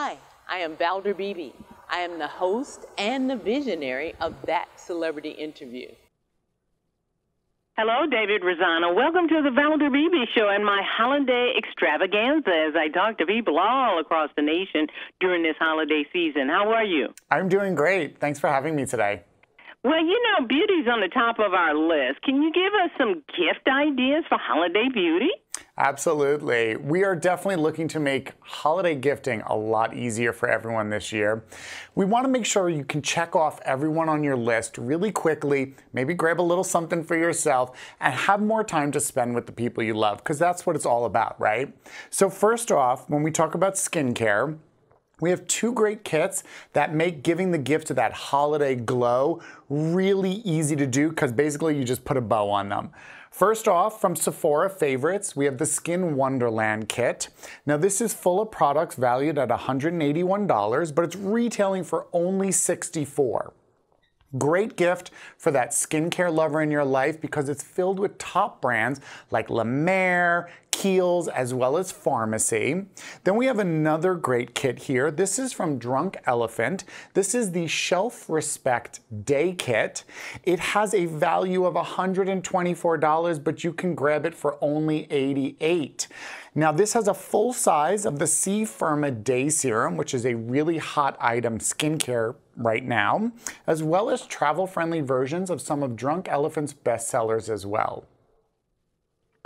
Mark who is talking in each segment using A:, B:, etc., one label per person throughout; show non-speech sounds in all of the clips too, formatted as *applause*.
A: Hi, I am Valder Beebe. I am the host and the visionary of That Celebrity Interview.
B: Hello, David Rosano. Welcome to the Valder Beebe Show and my holiday extravaganza as I talk to people all across the nation during this holiday season. How are you?
C: I'm doing great. Thanks for having me today.
B: Well, you know, beauty's on the top of our list. Can you give us some gift ideas for holiday beauty?
C: Absolutely. We are definitely looking to make holiday gifting a lot easier for everyone this year. We want to make sure you can check off everyone on your list really quickly, maybe grab a little something for yourself, and have more time to spend with the people you love, because that's what it's all about, right? So, first off, when we talk about skincare, we have two great kits that make giving the gift of that holiday glow really easy to do because basically you just put a bow on them. First off, from Sephora Favorites, we have the Skin Wonderland Kit. Now this is full of products valued at $181, but it's retailing for only $64. Great gift for that skincare lover in your life because it's filled with top brands like La Mer, Keels as well as Pharmacy. Then we have another great kit here. This is from Drunk Elephant. This is the Shelf Respect Day Kit. It has a value of $124, but you can grab it for only $88. Now this has a full size of the C Firma Day Serum, which is a really hot item skincare right now, as well as travel-friendly versions of some of Drunk Elephant's bestsellers as well.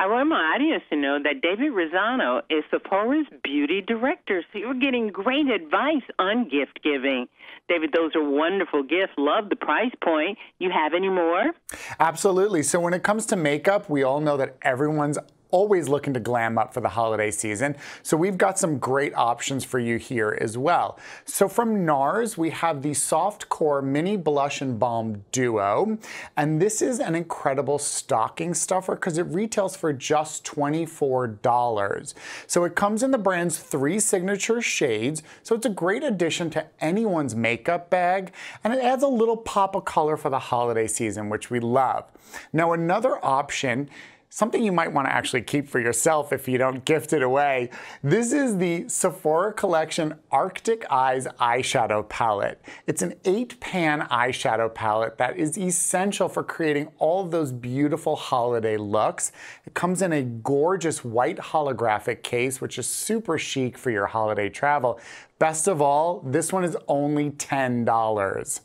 B: I want my audience to know that David Rosano is Sephora's beauty director. So you're getting great advice on gift giving. David, those are wonderful gifts. Love the price point. You have any more?
C: Absolutely. So when it comes to makeup, we all know that everyone's always looking to glam up for the holiday season. So we've got some great options for you here as well. So from NARS, we have the Soft Core Mini Blush and Balm Duo. And this is an incredible stocking stuffer because it retails for just $24. So it comes in the brand's three signature shades. So it's a great addition to anyone's makeup bag. And it adds a little pop of color for the holiday season, which we love. Now, another option something you might want to actually keep for yourself if you don't gift it away. This is the Sephora Collection Arctic Eyes Eyeshadow Palette. It's an eight pan eyeshadow palette that is essential for creating all of those beautiful holiday looks. It comes in a gorgeous white holographic case, which is super chic for your holiday travel. Best of all, this one is only $10.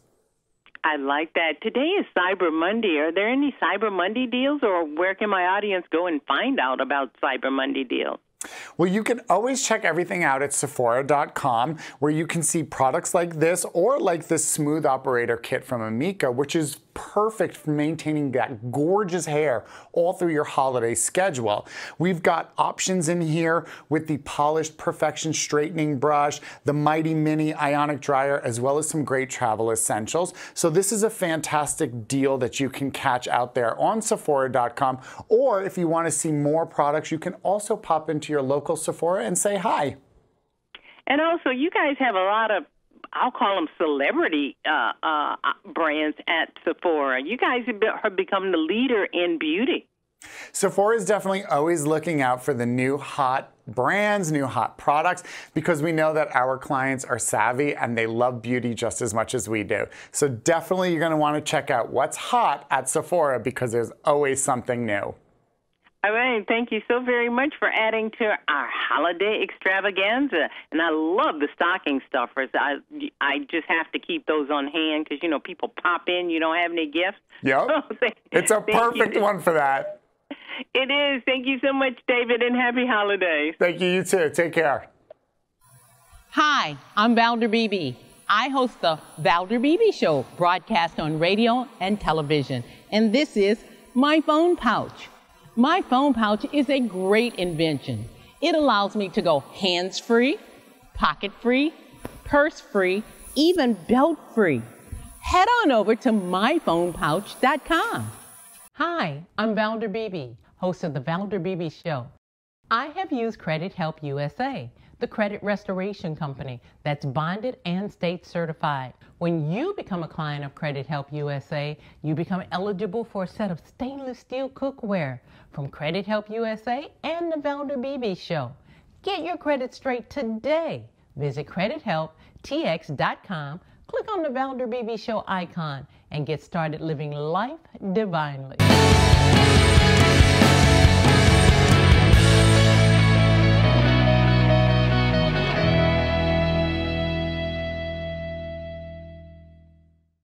B: I like that. Today is Cyber Monday. Are there any Cyber Monday deals, or where can my audience go and find out about Cyber Monday deals? Well,
C: you can always check everything out at Sephora.com where you can see products like this or like this Smooth Operator kit from Amika, which is perfect for maintaining that gorgeous hair all through your holiday schedule. We've got options in here with the Polished Perfection Straightening Brush, the Mighty Mini Ionic Dryer, as well as some great travel essentials. So this is a fantastic deal that you can catch out there on Sephora.com. Or if you wanna see more products, you can also pop into your local local Sephora and say hi.
B: And also, you guys have a lot of I'll call them celebrity uh, uh, brands at Sephora. You guys have become the leader in beauty.
C: Sephora is definitely always looking out for the new hot brands, new hot products, because we know that our clients are savvy and they love beauty just as much as we do. So definitely you're going to want to check out what's hot at Sephora because there's always something new.
B: All right. Thank you so very much for adding to our holiday extravaganza. And I love the stocking stuffers. I I just have to keep those on hand because you know people pop in. You don't have any gifts. Yep. *laughs* So thank, it's a perfect you. one for that. It is. Thank you so much, David, and happy holidays. Thank you. You too. Take care.
A: Hi, I'm Valder Beebe. I host the Valder Beebe Show, broadcast on radio and television, and this is my phone pouch. My phone pouch is a great invention. It allows me to go hands free, pocket free, purse free, even belt free. Head on over to myphonepouch.com. Hi, I'm Valder Beebe, host of The Valder Beebe Show. I have used Credit Help USA the Credit Restoration Company that's bonded and state certified. When you become a client of Credit Help USA, you become eligible for a set of stainless steel cookware from Credit Help USA and the Velda BB Show. Get your credit straight today. Visit credithelptx.com, click on the Velda BB Show icon, and get started living life divinely.